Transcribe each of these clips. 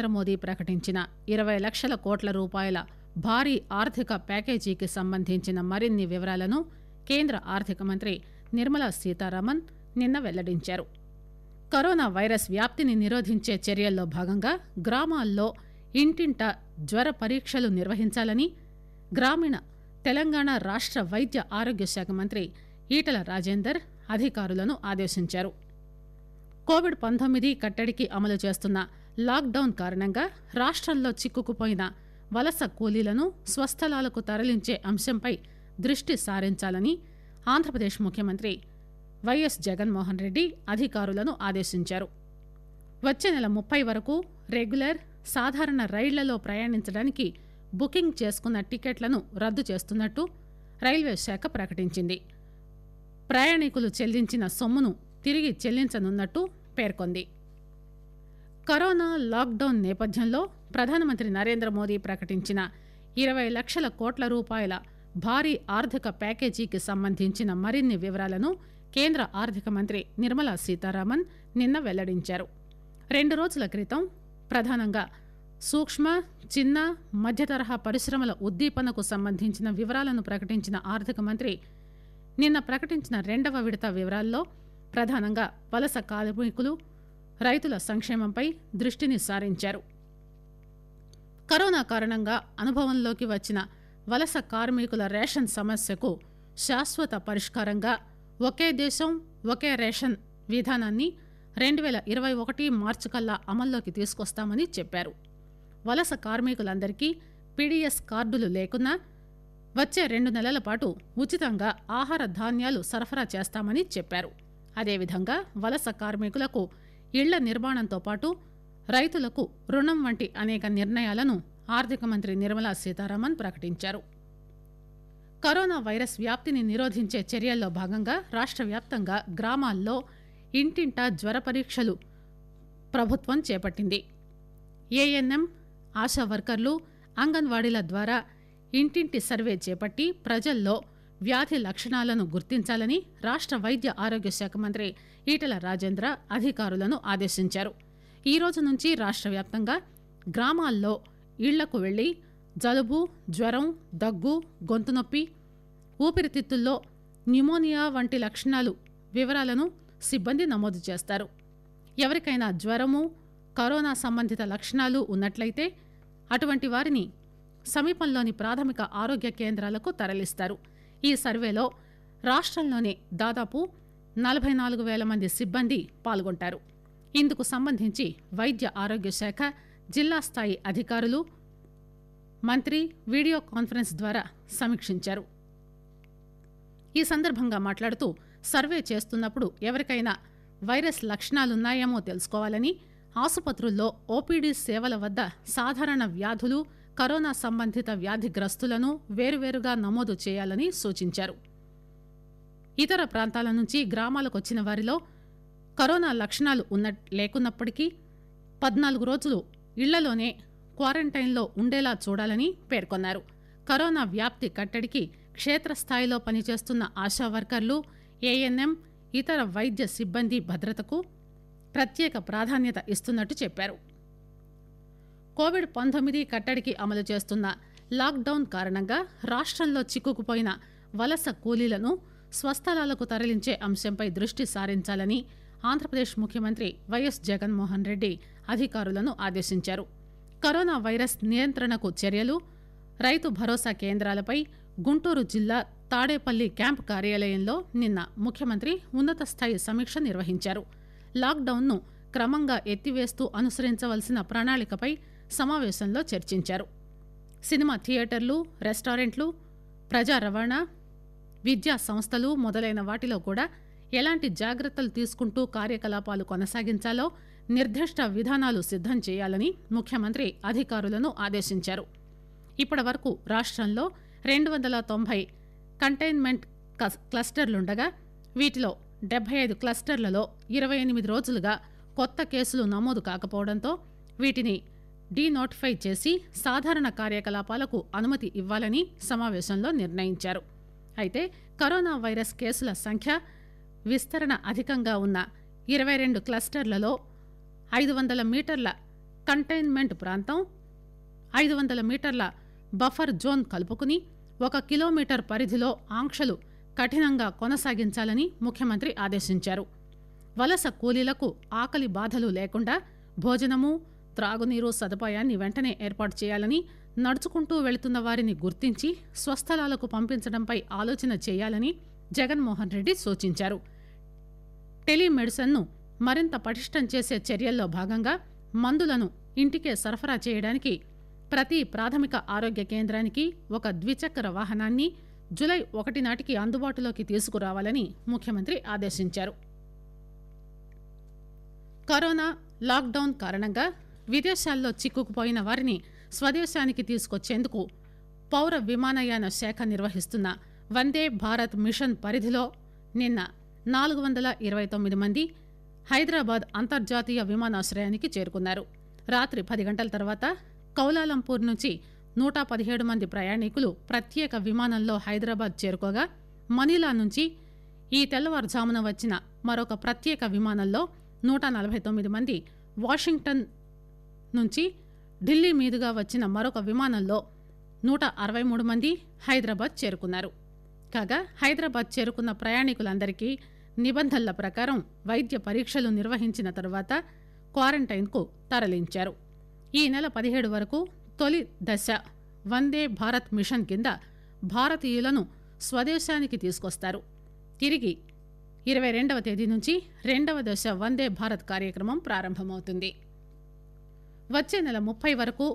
నరేంద్రమోదీ ప్రకటించిన ఇరవై లక్షల కోట్ల రూపాయల భారీ ఆర్థిక ప్యాకేజీకి సంబంధించిన మరిన్ని వివరాలను కేంద్ర ఆర్థిక మంత్రి నిర్మలా సీతారామన్ నిన్న వెల్లడించారు కరోనా వైరస్ వ్యాప్తిని నిరోధించే చర్యల్లో భాగంగా గ్రామాల్లో ఇంటింటా జ్వర పరీక్షలు నిర్వహించాలని గ్రామీణ తెలంగాణ రాష్ట వైద్య ఆరోగ్య శాఖ మంత్రి ఈటల రాజేందర్ అధికారులను ఆదేశించారు కోవిడ్ పంతొమ్మిది కట్టడికి అమలు చేస్తున్న లాక్డౌన్ కారణంగా రాష్ట్రంలో చిక్కుకుపోయిన వలస కూలీలను స్వస్థలాలకు తరలించే అంశంపై దృష్టి సారించాలని ఆంధ్రప్రదేశ్ ముఖ్యమంత్రి వైఎస్ జగన్మోహన్ రెడ్డి అధికారులను ఆదేశించారు వచ్చే నెల ముప్పై వరకు రెగ్యులర్ సాధారణ రైళ్లలో ప్రయాణించడానికి బుకింగ్ చేసుకున్న టికెట్లను రద్దు చేస్తున్నట్టు రైల్వే శాఖ ప్రకటించింది ప్రయాణికులు చెల్లించిన సొమ్మును తిరిగి చెల్లించనున్నట్టు పేర్కొంది కరోనా లాక్డౌన్ నేపథ్యంలో ప్రధానమంత్రి నరేంద్ర మోదీ ప్రకటించిన ఇరవై లక్షల కోట్ల రూపాయల భారీ ఆర్థిక ప్యాకేజీకి సంబంధించిన మరిన్ని వివరాలను కేంద్ర ఆర్థిక మంత్రి నిర్మలా సీతారామన్ నిన్న వెల్లడించారు రెండు రోజుల క్రితం ప్రధానంగా సూక్ష్మ చిన్న మధ్య తరహా పరిశ్రమల ఉద్దీపనకు సంబంధించిన వివరాలను ప్రకటించిన ఆర్థిక మంత్రి నిన్న ప్రకటించిన రెండవ విడత వివరాల్లో ప్రధానంగా వలస కార్మికులు రైతుల సంక్షేమంపై దృష్టిని సారించారు కరోనా కారణంగా అనుభవంలోకి వచ్చిన వలస కార్మికుల రేషన్ సమస్యకు శాశ్వత పరిష్కారంగా ఒకే దేశం ఒకే రేషన్ విధానాన్ని రెండు వేల ఇరవై ఒకటి మార్చి కల్లా అమల్లోకి తీసుకొస్తామని చెప్పారు వలస కార్మికులందరికీ పీడీఎస్ కార్డులు లేకున్నా వచ్చే రెండు నెలల పాటు ఉచితంగా ఆహార ధాన్యాలు సరఫరా చేస్తామని చెప్పారు అదేవిధంగా వలస కార్మికులకు ఇళ్ల నిర్మాణంతో పాటు రైతులకు రుణం వంటి అనేక నిర్ణయాలను ఆర్థిక మంత్రి నిర్మలా సీతారామన్ ప్రకటించారు కరోనా వైరస్ వ్యాప్తిని నిరోధించే చర్యల్లో భాగంగా రాష్ట వ్యాప్తంగా గ్రామాల్లో ఇంటింటా జ్వర పరీక్షలు ప్రభుత్వం చేపట్టింది ఏఎన్ఎం ఆశా వర్కర్లు అంగన్వాడీల ద్వారా ఇంటింటి సర్వే చేపట్టి ప్రజల్లో వ్యాధి లక్షణాలను గుర్తించాలని రాష్ట వైద్య ఆరోగ్య శాఖ మంత్రి ఈటల రాజేంద్ర అధికారులను ఆదేశించారు ఈ రోజు నుంచి రాష్ట వ్యాప్తంగా గ్రామాల్లో ఇళ్లకు వెళ్లి జలుబు జ్వరం దగ్గు గొంతు నొప్పి ఊపిరితిత్తుల్లో న్యూమోనియా వంటి లక్షణాలు వివరాలను సిబ్బంది నమోదు చేస్తారు ఎవరికైనా జ్వరము కరోనా సంబంధిత లక్షణాలు ఉన్నట్లయితే అటువంటి వారిని సమీపంలోని ప్రాథమిక ఆరోగ్య కేంద్రాలకు తరలిస్తారు ఈ సర్వేలో రాష్టంలోని దాదాపు నలబై నాలుగు పేల మంది సిబ్బంది పాల్గొంటారు ఇందుకు సంబంధించి వైద్య ఆరోగ్య శాఖ జిల్లా స్థాయి అధికారులు మంత్రి వీడియో కాన్ఫరెన్స్ ద్వారా సమీక్షించారు ఈ సందర్భంగా మాట్లాడుతూ సర్వే చేస్తున్నప్పుడు ఎవరికైనా వైరస్ లక్షణాలున్నాయేమో తెలుసుకోవాలని ఆసుపత్రుల్లో ఓపీడీ సేవల వద్ద సాధారణ వ్యాధులు కరోనా సంబంధిత వ్యాధిగ్రస్తులను వేరువేరుగా నమోదు చేయాలని సూచించారు ఇతర ప్రాంతాల నుంచి గ్రామాలకు వచ్చిన వారిలో కరోనా లక్షణాలు ఉన్న లేకున్నప్పటికీ పద్నాలుగు రోజులు ఇళ్లలోనే క్వారంటైన్లో ఉండేలా చూడాలని పేర్కొన్నారు కరోనా వ్యాప్తి కట్టడికి క్షేత్రస్థాయిలో పనిచేస్తున్న ఆశా వర్కర్లు ఏఎన్ఎం ఇతర వైద్య సిబ్బంది భద్రతకు ప్రత్యేక ప్రాధాన్యత ఇస్తున్నట్టు చెప్పారు కోవిడ్ పంతొమ్మిది కట్టడికి అమలు చేస్తున్న లాక్డౌన్ కారణంగా రాష్టంలో చిక్కుకుపోయిన వలస కూలీలను స్వస్థలాలకు తరలించే అంశంపై దృష్టి సారించాలని ఆంధ్రప్రదేశ్ ముఖ్యమంత్రి వైఎస్ జగన్మోహన్ రెడ్డి అధికారులను ఆదేశించారు కరోనా వైరస్ నియంత్రణకు చర్యలు రైతు భరోసా కేంద్రాలపై గుంటూరు జిల్లా తాడేపల్లి క్యాంప్ కార్యాలయంలో నిన్న ముఖ్యమంత్రి ఉన్నత స్థాయి సమీక్ష నిర్వహించారు లాక్డౌన్ను క్రమంగా ఎత్తివేస్తూ అనుసరించవలసిన ప్రణాళికపై సమావేశంలో చర్చించారు సినిమా థియేటర్లు రెస్టారెంట్లు ప్రజా రవాణా విద్యా సంస్థలు మొదలైన వాటిలో కూడా ఎలాంటి జాగ్రత్తలు తీసుకుంటూ కార్యకలాపాలు కొనసాగించాలో నిర్దిష్ట విధానాలు సిద్దం చేయాలని ముఖ్యమంత్రి అధికారులను ఆదేశించారు ఇప్పటి వరకు రెండు వందల తొంభై కంటైన్మెంట్ క్లస్టర్లుండగా వీటిలో డెబ్బై ఐదు క్లస్టర్లలో ఇరవై ఎనిమిది రోజులుగా కొత్త కేసులు నమోదు కాకపోవడంతో వీటిని డీనోటిఫై చేసి సాధారణ కార్యకలాపాలకు అనుమతి ఇవ్వాలని సమావేశంలో నిర్ణయించారు అయితే కరోనా వైరస్ కేసుల సంఖ్య విస్తరణ అధికంగా ఉన్న ఇరవై రెండు క్లస్టర్లలో ఐదు వందల మీటర్ల కంటైన్మెంట్ ప్రాంతం ఐదు వందల మీటర్ల బఫర్ జోన్ కలుపుకుని ఒక కిలోమీటర్ పరిధిలో ఆంక్షలు కఠినంగా కొనసాగించాలని ముఖ్యమంత్రి ఆదేశించారు వలస కూలీలకు ఆకలి బాధలు లేకుండా భోజనము త్రాగునీరు సదుపాయాన్ని వెంటనే ఏర్పాటు చేయాలని నడుచుకుంటూ వెళుతున్న వారిని గుర్తించి స్వస్థలాలకు పంపించడంపై ఆలోచన చేయాలని జగన్మోహన్ రెడ్డి సూచించారు టెలిమెడిసిన్ను మరింత పటిష్టం చేసే చర్యల్లో భాగంగా మందులను ఇంటికే సరఫరా చేయడానికి ప్రతి ప్రాథమిక ఆరోగ్య కేంద్రానికి ఒక ద్విచక్ర వాహనాన్ని జులై ఒకటి నాటికి అందుబాటులోకి తీసుకురావాలని ముఖ్యమంత్రి ఆదేశించారు కరోనా లాక్డౌన్ కారణంగా విదేశాల్లో చిక్కుకుపోయిన వారిని స్వదేశానికి తీసుకొచ్చేందుకు పౌర విమానయాన శాఖ నిర్వహిస్తున్న వందే భారత్ మిషన్ పరిధిలో నిన్న నాలుగు వందల ఇరవై తొమ్మిది మంది హైదరాబాద్ అంతర్జాతీయ విమానాశ్రయానికి చేరుకున్నారు రాత్రి పది గంటల తర్వాత కౌలాలంపూర్ నుంచి నూట పదిహేడు మంది ప్రయాణికులు ప్రత్యేక విమానంలో హైదరాబాద్ చేరుకోగా మనీలా నుంచి ఈ తెల్లవారుజామున వచ్చిన మరొక ప్రత్యేక విమానంలో నూట నలభై తొమ్మిది మంది వాషింగ్టన్ నుంచి ఢిల్లీ మీదుగా వచ్చిన మరొక విమానంలో నూట అరవై మూడు మంది హైదరాబాద్ చేరుకున్నారు కాగా హైదరాబాద్ చేరుకున్న ప్రయాణికులందరికీ నిబంధనల ప్రకారం వైద్య పరీక్షలు నిర్వహించిన తర్వాత క్వారంటైన్కు తరలించారు ఈ నెల పదిహేడు వరకు తొలి దశ వందే భారత్ మిషన్ కింద భారతీయులను స్వదేశానికి తీసుకొస్తారు తిరిగి ఇరవై రెండవ తేదీ నుంచి రెండవ దశ వందే భారత్ కార్యక్రమం ప్రారంభమవుతుంది వచ్చే నెల ముప్పై వరకు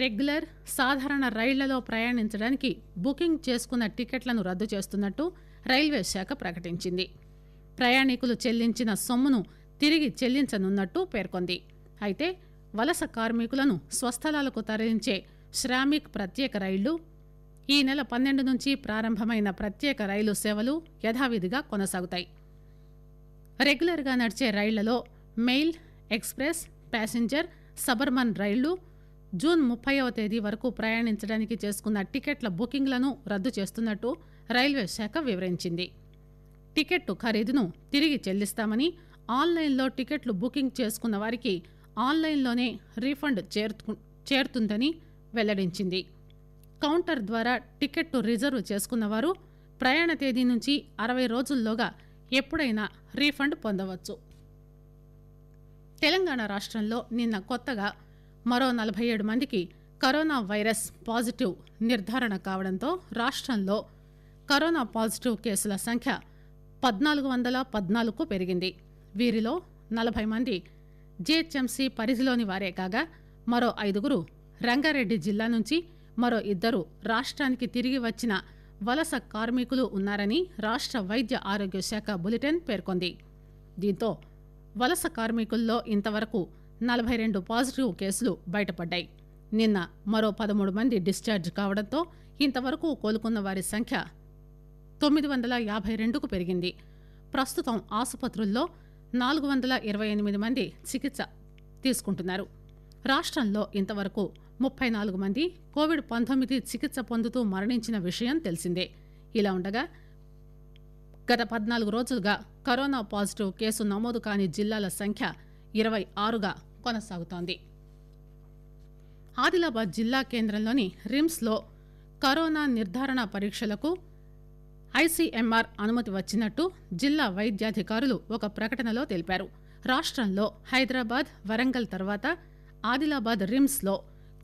రెగ్యులర్ సాధారణ రైళ్లలో ప్రయాణించడానికి బుకింగ్ చేసుకున్న టికెట్లను రద్దు చేస్తున్నట్టు రైల్వే శాఖ ప్రకటించింది ప్రయాణికులు చెల్లించిన సొమ్మును తిరిగి చెల్లించనున్నట్టు పేర్కొంది అయితే వలస కార్మికులను స్వస్థలాలకు తరలించే శ్రామిక్ ప్రత్యేక రైళ్లు ఈ నెల పన్నెండు నుంచి ప్రారంభమైన ప్రత్యేక రైలు సేవలు యథావిధిగా కొనసాగుతాయి రెగ్యులర్గా నడిచే రైళ్లలో మెయిల్ ఎక్స్ప్రెస్ ప్యాసింజర్ సబర్మన్ రైళ్లు జూన్ ముప్పైవ తేదీ వరకు ప్రయాణించడానికి చేసుకున్న టికెట్ల బుకింగ్లను రద్దు చేస్తున్నట్టు రైల్వే శాఖ వివరించింది టికెట్టు ఖరీదును తిరిగి చెల్లిస్తామని ఆన్లైన్లో టికెట్లు బుకింగ్ చేసుకున్న వారికి ఆన్లైన్లోనే రీఫండ్ చేరుతుందని వెల్లడించింది కౌంటర్ ద్వారా టికెట్టు రిజర్వ్ చేసుకున్నవారు ప్రయాణ తేదీ నుంచి అరవై రోజుల్లోగా ఎప్పుడైనా రీఫండ్ పొందవచ్చు తెలంగాణ రాష్టంలో నిన్న కొత్తగా మరో నలభై ఏడు మందికి కరోనా వైరస్ పాజిటివ్ నిర్ధారణ కావడంతో రాష్టంలో కరోనా పాజిటివ్ కేసుల సంఖ్య పద్నాలుగు వందల పద్నాలుగుకు పెరిగింది వీరిలో నలభై మంది జీహెచ్ఎంసీ పరిధిలోని వారే కాగా మరో ఐదుగురు రంగారెడ్డి జిల్లా నుంచి మరో ఇద్దరు రాష్ట్రానికి తిరిగి వచ్చిన వలస కార్మికులు ఉన్నారని రాష్ట్ర వైద్య ఆరోగ్య శాఖ బులెటిన్ పేర్కొంది దీంతో వలస కార్మికుల్లో ఇంతవరకు నలభై రెండు పాజిటివ్ కేసులు బయటపడ్డాయి నిన్న మరో పదమూడు మంది డిశ్చార్జ్ కావడంతో ఇంతవరకు కోలుకున్న వారి సంఖ్య తొమ్మిది వందల యాభై రెండుకు పెరిగింది ప్రస్తుతం ఆసుపత్రుల్లో నాలుగు వందల ఇరవై ఎనిమిది మంది చికిత్స తీసుకుంటున్నారు రాష్ట్రంలో ఇంతవరకు ముప్పై నాలుగు మంది కోవిడ్ పంతొమ్మిది చికిత్స పొందుతూ మరణించిన విషయం తెలిసిందే ఇలా ఉండగా గత పద్నాలుగు రోజులుగా కరోనా పాజిటివ్ కేసు నమోదు కాని జిల్లాల సంఖ్య ఇరవై ఆరుగా కొనసాగుతోంది ఆదిలాబాద్ జిల్లా కేంద్రంలోని రిమ్స్లో కరోనా నిర్ధారణ పరీక్షలకు ఐసీఎంఆర్ అనుమతి వచ్చినట్టు జిల్లా వైద్యాధికారులు ఒక ప్రకటనలో తెలిపారు రాష్టంలో హైదరాబాద్ వరంగల్ తర్వాత ఆదిలాబాద్ రిమ్స్లో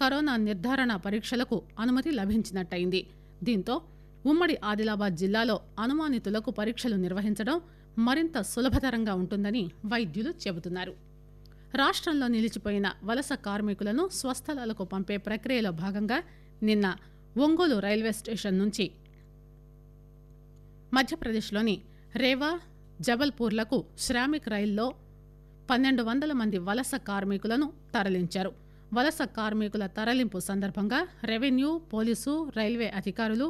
కరోనా నిర్ధారణ పరీక్షలకు అనుమతి లభించినట్టయింది దీంతో ఉమ్మడి ఆదిలాబాద్ జిల్లాలో అనుమానితులకు పరీక్షలు నిర్వహించడం మరింత సులభతరంగా ఉంటుందని వైద్యులు చెబుతున్నారు రాష్టంలో నిలిచిపోయిన వలస కార్మికులను స్వస్థలాలకు పంపే ప్రక్రియలో భాగంగా నిన్న ఒంగోలు రైల్వే స్టేషన్ నుంచి మధ్యప్రదేశ్లోని రేవా జబల్పూర్లకు శ్రామిక్ రైల్లో పన్నెండు వందల మంది వలస కార్మికులను తరలించారు వలస కార్మికుల తరలింపు సందర్భంగా రెవెన్యూ పోలీసు రైల్వే అధికారులు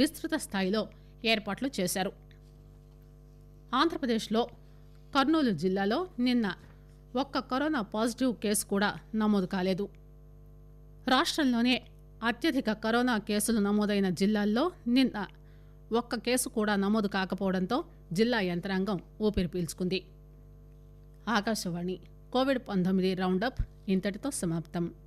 విస్తృత స్థాయిలో ఏర్పాట్లు చేశారు ఆంధ్రప్రదేశ్లో కర్నూలు జిల్లాలో నిన్న ఒక్క కరోనా పాజిటివ్ కేసు కూడా నమోదు కాలేదు రాష్టంలోనే అత్యధిక కరోనా కేసులు నమోదైన జిల్లాల్లో నిన్న ఒక్క కేసు కూడా నమోదు కాకపోవడంతో జిల్లా యంత్రాంగం ఊపిరి పీల్చుకుంది ఆకాశవాణి కోవిడ్ పంతొమ్మిది రౌండప్ ఇంతటితో సమాప్తం